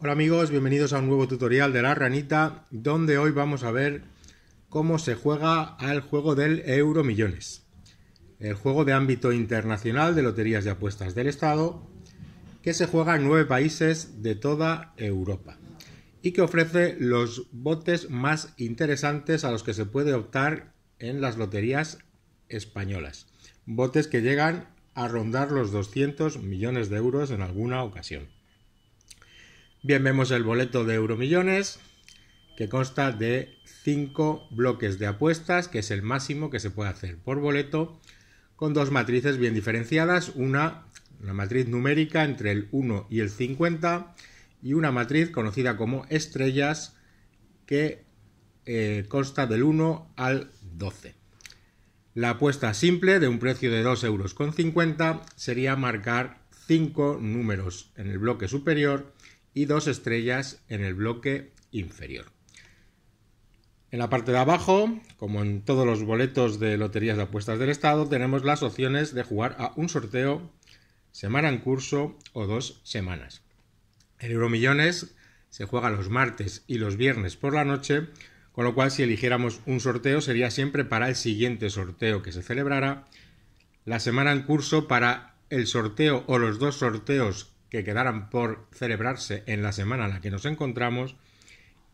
Hola amigos, bienvenidos a un nuevo tutorial de la ranita donde hoy vamos a ver cómo se juega al juego del Euro Millones, el juego de ámbito internacional de loterías y apuestas del Estado que se juega en nueve países de toda Europa y que ofrece los botes más interesantes a los que se puede optar en las loterías españolas, botes que llegan a rondar los 200 millones de euros en alguna ocasión. Bien, vemos el boleto de Euromillones que consta de 5 bloques de apuestas, que es el máximo que se puede hacer por boleto, con dos matrices bien diferenciadas, una, la matriz numérica entre el 1 y el 50 y una matriz conocida como estrellas que eh, consta del 1 al 12. La apuesta simple de un precio de 2,50 euros sería marcar 5 números en el bloque superior y dos estrellas en el bloque inferior. En la parte de abajo, como en todos los boletos de loterías de apuestas del Estado, tenemos las opciones de jugar a un sorteo, semana en curso o dos semanas. En Euromillones se juega los martes y los viernes por la noche, con lo cual si eligiéramos un sorteo sería siempre para el siguiente sorteo que se celebrará, la semana en curso para el sorteo o los dos sorteos que quedaran por celebrarse en la semana en la que nos encontramos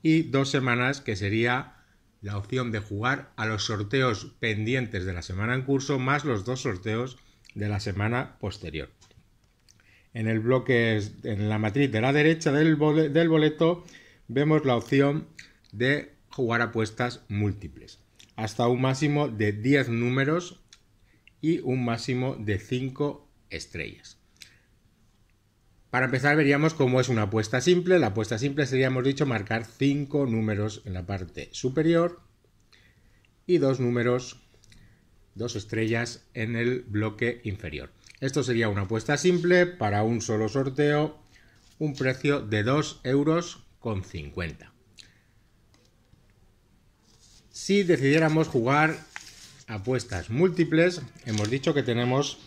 y dos semanas que sería la opción de jugar a los sorteos pendientes de la semana en curso más los dos sorteos de la semana posterior. En el bloque, en la matriz de la derecha del, del boleto vemos la opción de jugar apuestas múltiples, hasta un máximo de 10 números y un máximo de 5 estrellas. Para empezar veríamos cómo es una apuesta simple. La apuesta simple sería, hemos dicho, marcar 5 números en la parte superior y dos números, dos estrellas en el bloque inferior. Esto sería una apuesta simple para un solo sorteo, un precio de 2,50 euros con Si decidiéramos jugar apuestas múltiples, hemos dicho que tenemos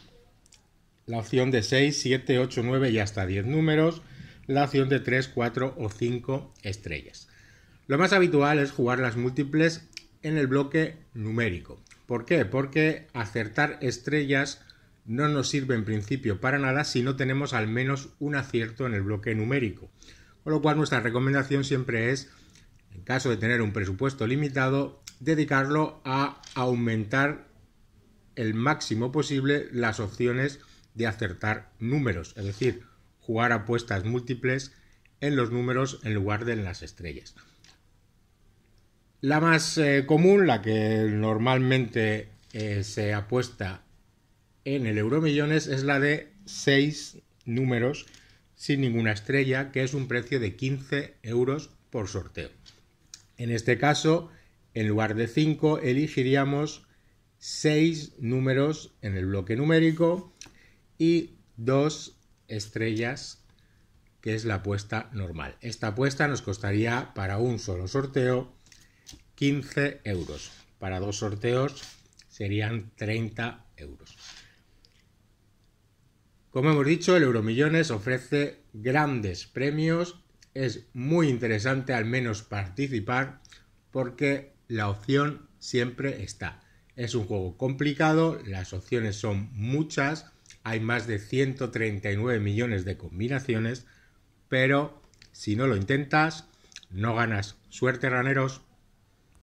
la opción de 6, 7, 8, 9 y hasta 10 números, la opción de 3, 4 o 5 estrellas. Lo más habitual es jugar las múltiples en el bloque numérico. ¿Por qué? Porque acertar estrellas no nos sirve en principio para nada si no tenemos al menos un acierto en el bloque numérico. Con lo cual nuestra recomendación siempre es, en caso de tener un presupuesto limitado, dedicarlo a aumentar el máximo posible las opciones de acertar números, es decir, jugar apuestas múltiples en los números en lugar de en las estrellas. La más eh, común, la que normalmente eh, se apuesta en el Euromillones, es la de 6 números sin ninguna estrella, que es un precio de 15 euros por sorteo. En este caso, en lugar de 5, elegiríamos 6 números en el bloque numérico y dos estrellas, que es la apuesta normal. Esta apuesta nos costaría para un solo sorteo 15 euros. Para dos sorteos serían 30 euros. Como hemos dicho, el Euromillones ofrece grandes premios. Es muy interesante al menos participar porque la opción siempre está. Es un juego complicado, las opciones son muchas hay más de 139 millones de combinaciones, pero si no lo intentas, no ganas. Suerte, raneros.